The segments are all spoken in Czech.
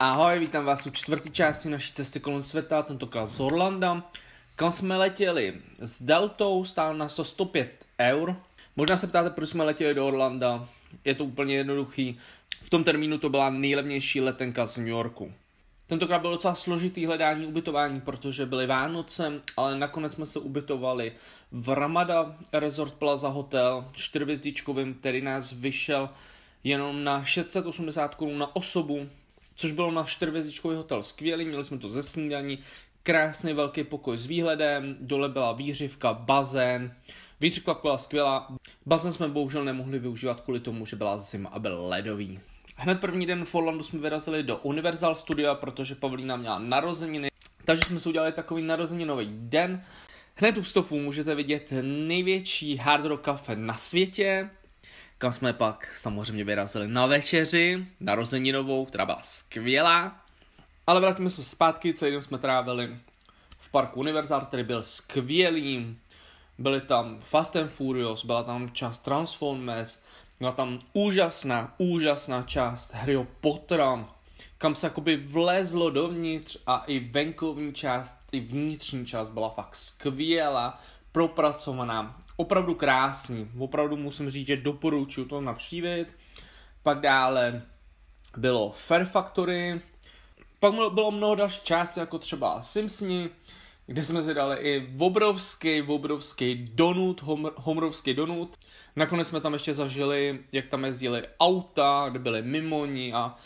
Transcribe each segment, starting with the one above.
Ahoj, vítám vás u čtvrté části naší cesty kolem světa, tentokrát z Orlanda. Kam jsme letěli? S Deltou stálo nás to 105 eur. Možná se ptáte, proč jsme letěli do Orlanda. Je to úplně jednoduchý. V tom termínu to byla nejlevnější letenka z New Yorku. Tentokrát bylo docela složitý hledání ubytování, protože byly Vánoce, ale nakonec jsme se ubytovali v Ramada Resort Plaza Hotel čtyřvězdičkovým, který nás vyšel jenom na 680 korun na osobu, což bylo na čtyřvězdičkový hotel skvělý, měli jsme to ze snídaní, krásný velký pokoj s výhledem, dole byla výřivka, bazén, výřivka byla skvělá, bazén jsme bohužel nemohli využívat kvůli tomu, že byla zima a byl ledový. Hned první den v Orlandu jsme vyrazili do Universal Studio, protože Pavlína měla narozeniny, takže jsme si udělali takový narozeninový den. Hned u vstupu můžete vidět největší hard rock kafe na světě, kam jsme pak samozřejmě vyrazili na večeři, narozeninovou, která byla skvělá. Ale vrátíme se zpátky, celý den jsme trávili v parku Univerzál, který byl skvělý. Byly tam Fast and Furious, byla tam část Transformers, byla tam úžasná, úžasná část hry Potter, kam se jakoby vlezlo dovnitř a i venkovní část, i vnitřní část byla fakt skvělá, propracovaná, opravdu krásný. Opravdu musím říct, že doporučuji to navštívit. Pak dále bylo Fair Factory, pak bylo mnoho dalších částí, jako třeba Simpsoni, kde jsme si dali i obrovský, obrovský donut, hom, homrovský donut. Nakonec jsme tam ještě zažili, jak tam jezdili auta, kde byly mimoni a,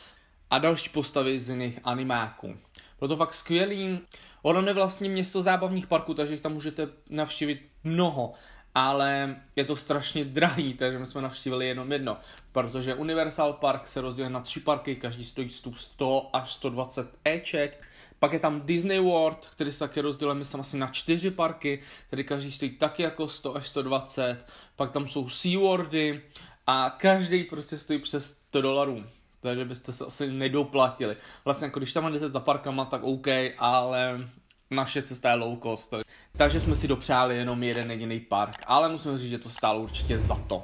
a další postavy z jiných animáků. Bylo to fakt skvělý. Ono je vlastně město zábavních parků, takže jich tam můžete navštívit mnoho ale je to strašně drahý, takže my jsme navštívili jenom jedno, protože Universal Park se rozděluje na tři parky, každý stojí vstup 100 až 120 Eček, pak je tam Disney World, který se taky rozděluje, myslím asi na čtyři parky, který každý stojí taky jako 100 až 120, pak tam jsou SeaWorldy a každý prostě stojí přes 100 dolarů takže byste se asi nedoplatili. Vlastně jako když tam jdete za parkama, tak OK, ale naše cesta je low cost, takže jsme si dopřáli jenom jeden jediný park, ale musím říct, že to stálo určitě za to.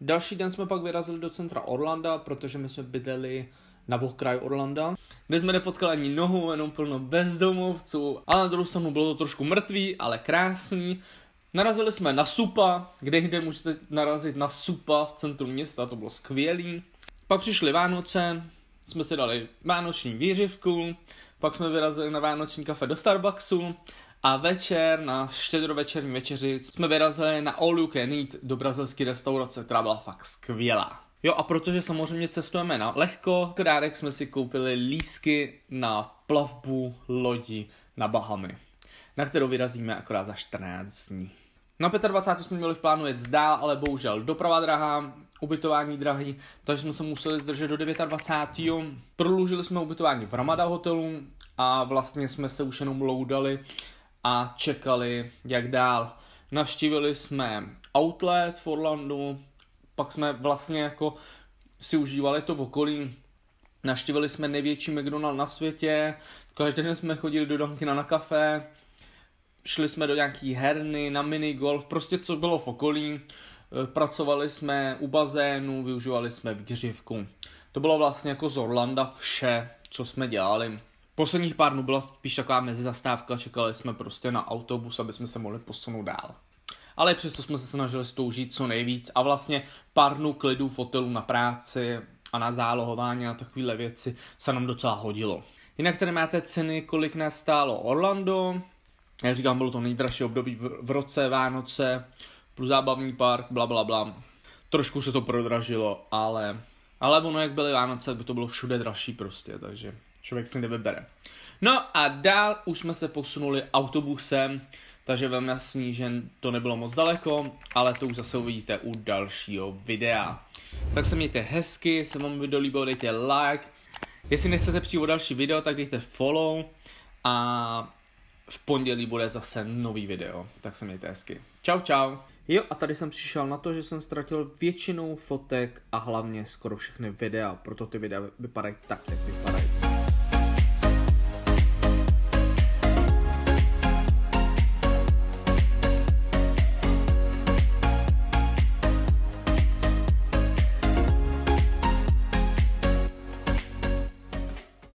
Další den jsme pak vyrazili do centra Orlanda, protože my jsme bydleli na okraji Orlanda, kde jsme nepotkali ani nohu, jenom plno bezdomovců. A na druhou stranu bylo to trošku mrtvý, ale krásný. Narazili jsme na supa, kde jde můžete narazit na supa v centru města, to bylo skvělý. Pak přišly Vánoce, jsme si dali vánoční výřivku, pak jsme vyrazili na vánoční kafe do Starbucksu a večer na štědrovečerní večeři jsme vyrazili na All You Can Eat do brazilské restaurace, která byla fakt skvělá. Jo a protože samozřejmě cestujeme na lehko, krárek jsme si koupili lísky na plavbu lodí na Bahamy, na kterou vyrazíme akorát za 14 dní. Na 25. jsme měli v plánu jet zdál, ale bohužel doprava drahá, ubytování drahý, takže jsme se museli zdržet do 29. Prodloužili jsme ubytování v Ramada hotelu a vlastně jsme se už jenom loudali a čekali, jak dál. Navštívili jsme outlet v Orlandu, pak jsme vlastně jako si užívali to v okolí. Naštívili jsme největší McDonald na světě, každý den jsme chodili do Dunkina na kafe, šli jsme do nějaký herny, na minigolf, prostě co bylo v okolí. Eh, pracovali jsme u bazénu, využívali jsme výřivku. To bylo vlastně jako z Orlanda vše, co jsme dělali. Posledních pár dnů byla spíš taková mezizastávka, čekali jsme prostě na autobus, aby jsme se mohli posunout dál. Ale přesto jsme se snažili stoužit co nejvíc a vlastně pár dnů klidů v hotelu na práci a na zálohování a takovéhle věci se nám docela hodilo. Jinak tady máte ceny, kolik nás stálo Orlando. Jak říkám, bylo to nejdražší období v, v roce, Vánoce, plus zábavní park, bla, bla, bla. Trošku se to prodražilo, ale, ale ono, jak byly Vánoce, by to bylo všude dražší prostě, takže člověk si nevybere. No a dál už jsme se posunuli autobusem, takže vám jasný, že to nebylo moc daleko, ale to už zase uvidíte u dalšího videa. Tak se mějte hezky, se vám video líbilo, dejte like, jestli nechcete přijít o další video, tak dejte follow a v pondělí bude zase nový video, tak se mějte hezky. Čau, čau. Jo a tady jsem přišel na to, že jsem ztratil většinu fotek a hlavně skoro všechny videa, proto ty videa vypadají tak, jak vypadají.